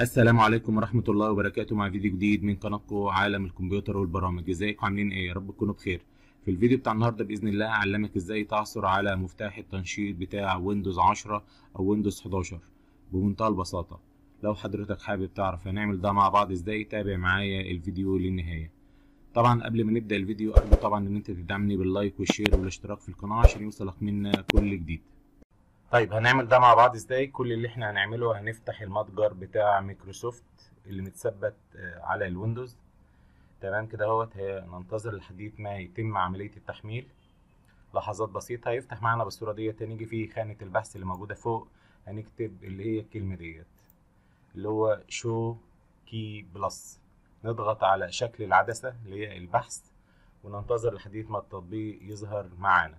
السلام عليكم ورحمة الله وبركاته مع فيديو جديد من قناتكم عالم الكمبيوتر والبرامج ازيكم عاملين ايه يا رب تكونوا بخير في الفيديو بتاع النهارده باذن الله هعلمك ازاي تعثر على مفتاح التنشيط بتاع ويندوز 10 او ويندوز 11 بمنتهى البساطة لو حضرتك حابب تعرف هنعمل ده مع بعض ازاي تابع معايا الفيديو للنهاية طبعا قبل ما نبدا الفيديو ارجو طبعا ان انت تدعمني باللايك والشير والاشتراك في القناة عشان يوصلك منا كل جديد طيب هنعمل ده مع بعض ازاي كل اللي احنا هنعمله هنفتح المتجر بتاع مايكروسوفت اللي متثبت آه، على الويندوز تمام كده اهوت هننتظر لحد ما يتم عمليه التحميل لحظات بسيطه هيفتح معانا بالصوره ديت هنيجي في خانه البحث اللي موجوده فوق هنكتب اللي هي الكلمه ديت اللي هو شو كي بلس نضغط على شكل العدسه اللي هي البحث وننتظر لحد ما التطبيق يظهر معانا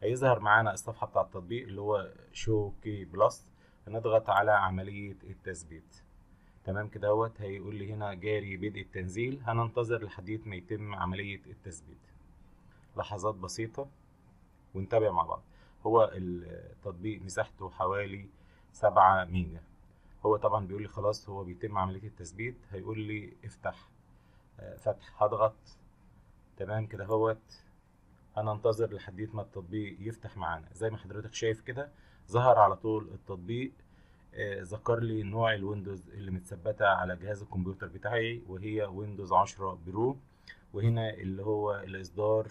هيظهر معانا الصفحه بتاع التطبيق اللي هو شو كي بلس هنضغط على عمليه التثبيت تمام كده اهوت هيقول لي هنا جاري بدء التنزيل هننتظر لحد ما يتم عمليه التثبيت لحظات بسيطه ونتابع مع بعض هو التطبيق مساحته حوالي 7 ميجا هو طبعا بيقول لي خلاص هو بيتم عمليه التثبيت هيقول لي افتح آه، فتح هضغط تمام كده اهوت انا انتظر لحد ما التطبيق يفتح معانا زي ما حضرتك شايف كده ظهر على طول التطبيق آه، ذكر لي نوع الويندوز اللي متثبته على جهاز الكمبيوتر بتاعي وهي ويندوز 10 برو وهنا اللي هو الاصدار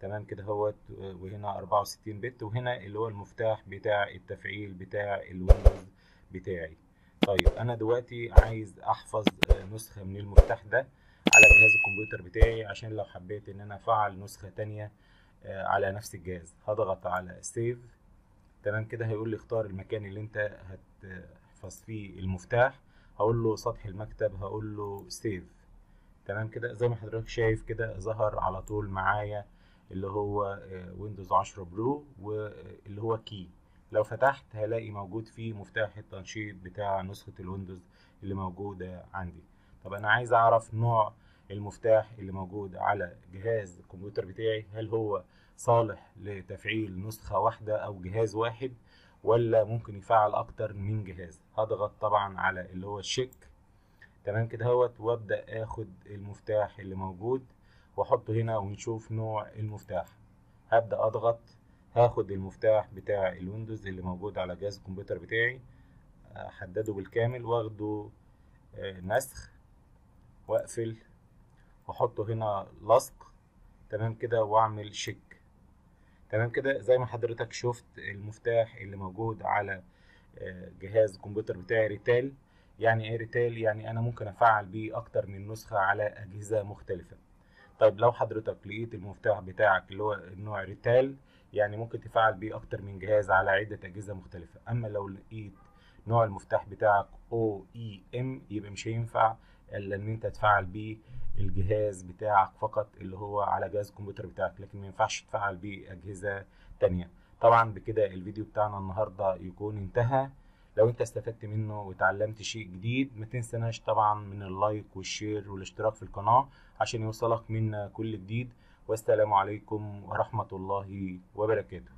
تمام كده اهوت وهنا 64 بت وهنا اللي هو المفتاح بتاع التفعيل بتاع الويندوز بتاعي طيب انا دلوقتي عايز احفظ آه، نسخه من المفتاح ده على جهاز الكمبيوتر بتاعي عشان لو حبيت ان انا افعل نسخه تانية آه، على نفس الجهاز هضغط على سيف تمام كده هيقول لي اختار المكان اللي انت هتحفظ فيه المفتاح هقول له سطح المكتب هقول له سيف تمام كده زي ما حضرتك شايف كده ظهر على طول معايا اللي هو ويندوز 10 برو واللي هو كي لو فتحت هلاقي موجود فيه مفتاح التنشيط بتاع نسخة الويندوز اللي موجودة عندي طب انا عايز اعرف نوع المفتاح اللي موجود على جهاز الكمبيوتر بتاعي هل هو صالح لتفعيل نسخة واحدة أو جهاز واحد ولا ممكن يفعل أكتر من جهاز هضغط طبعا على اللي هو الشيك تمام كده هوت وابدأ آخد المفتاح اللي موجود وأحطه هنا ونشوف نوع المفتاح هبدأ أضغط هاخد المفتاح بتاع الويندوز اللي موجود على جهاز الكمبيوتر بتاعي أحدده بالكامل واخده آه، نسخ واقفل واحطه هنا لصق تمام كده واعمل شيك تمام كده زي ما حضرتك شفت المفتاح اللي موجود على آه، جهاز الكمبيوتر بتاعي ريتال يعني ايه ريتال يعني انا ممكن افعل بيه اكتر من نسخه على اجهزه مختلفه طيب لو حضرتك لقيت المفتاح بتاعك اللي هو النوع ريتال يعني ممكن تفعل بيه اكتر من جهاز على عده اجهزه مختلفه اما لو لقيت نوع المفتاح بتاعك او اي ام يبقى مش هينفع الا ان انت تفعل بيه الجهاز بتاعك فقط اللي هو على جهاز الكمبيوتر بتاعك لكن ما ينفعش تفعل بيه أجهزة تانية طبعا بكده الفيديو بتاعنا النهاردة يكون انتهى لو انت استفدت منه وتعلمت شيء جديد ما تنسناش طبعا من اللايك والشير والاشتراك في القناة عشان يوصلك منا كل جديد والسلام عليكم ورحمة الله وبركاته